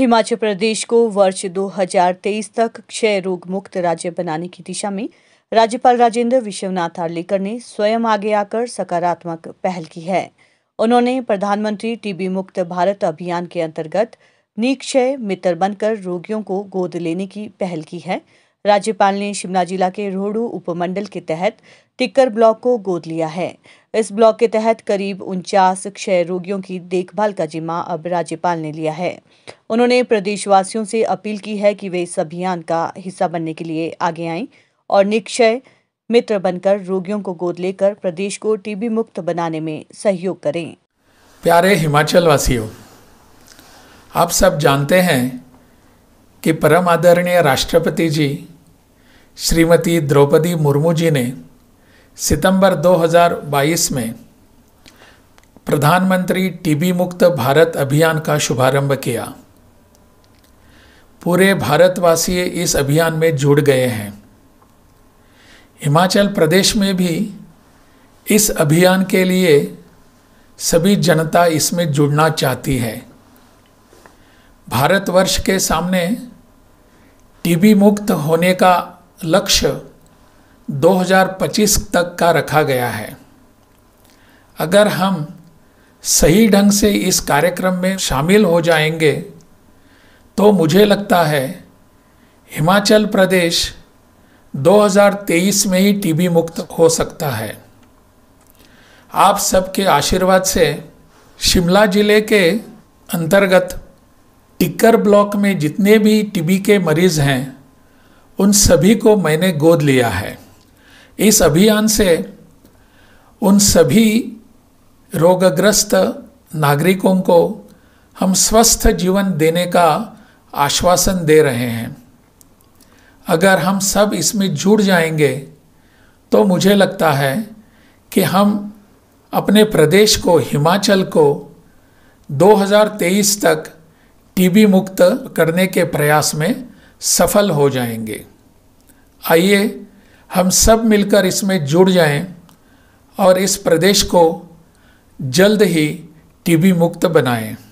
हिमाचल प्रदेश को वर्ष 2023 तक क्षय रोग मुक्त राज्य बनाने की दिशा में राज्यपाल राजेंद्र विश्वनाथ आर्लेकर ने स्वयं आगे आकर सकारात्मक पहल की है उन्होंने प्रधानमंत्री टीबी मुक्त भारत अभियान के अंतर्गत निक्षय मित्र बनकर रोगियों को गोद लेने की पहल की है राज्यपाल ने शिमला जिला के रोहड़ू उपमंडल के तहत टिक्कर ब्लॉक को गोद लिया है इस ब्लॉक के तहत करीब उनचास क्षय रोगियों की देखभाल का जिम्मा अब राज्यपाल ने लिया है उन्होंने प्रदेशवासियों से अपील की है कि वे इस अभियान का हिस्सा बनने के लिए आगे आएं और निक्षय मित्र बनकर रोगियों को गोद लेकर प्रदेश को टीबी मुक्त बनाने में सहयोग करें प्यारे हिमाचल वासियों आप सब जानते हैं कि परम आदरणीय राष्ट्रपति जी श्रीमती द्रौपदी मुर्मू जी ने सितंबर 2022 में प्रधानमंत्री टीबी मुक्त भारत अभियान का शुभारंभ किया पूरे भारतवासी इस अभियान में जुड़ गए हैं हिमाचल प्रदेश में भी इस अभियान के लिए सभी जनता इसमें जुड़ना चाहती है भारतवर्ष के सामने टीबी मुक्त होने का लक्ष्य 2025 तक का रखा गया है अगर हम सही ढंग से इस कार्यक्रम में शामिल हो जाएंगे तो मुझे लगता है हिमाचल प्रदेश 2023 में ही टीबी मुक्त हो सकता है आप सबके आशीर्वाद से शिमला ज़िले के अंतर्गत टिक्कर ब्लॉक में जितने भी टीबी के मरीज़ हैं उन सभी को मैंने गोद लिया है इस अभियान से उन सभी रोगग्रस्त नागरिकों को हम स्वस्थ जीवन देने का आश्वासन दे रहे हैं अगर हम सब इसमें जुड़ जाएंगे तो मुझे लगता है कि हम अपने प्रदेश को हिमाचल को 2023 तक टीबी मुक्त करने के प्रयास में सफल हो जाएंगे आइए हम सब मिलकर इसमें जुड़ जाएं और इस प्रदेश को जल्द ही टीबी मुक्त बनाएं